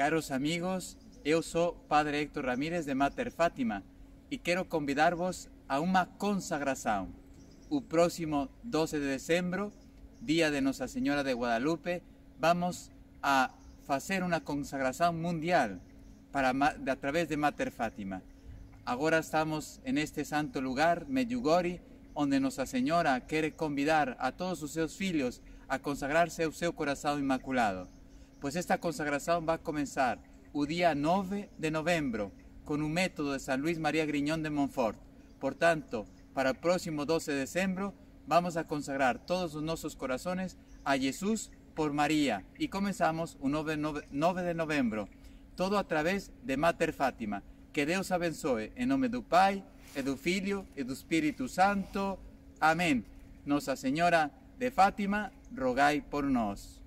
Caros amigos, eu sou Padre Héctor Ramírez de Mater Fátima e quero convidar-vos a uma consagração. O próximo 12 de dezembro, dia de Nossa Senhora de Guadalupe, vamos a fazer uma consagração mundial para, através de Mater Fátima. Agora estamos em este santo lugar, Medjugorje, onde Nossa Senhora quer convidar a todos os seus filhos a consagrar-se ao seu coração imaculado. Pues esta consagración va a comenzar el día 9 de noviembre con un método de San Luis María Griñón de Montfort. Por tanto, para el próximo 12 de diciembre vamos a consagrar todos nuestros corazones a Jesús por María y comenzamos un 9 de noviembre, todo a través de Mater Fátima. Que Dios abençoe en nombre del Padre, e Hijo y del Espíritu Santo. Amén. Nuestra Señora de Fátima, rogai por nosotros.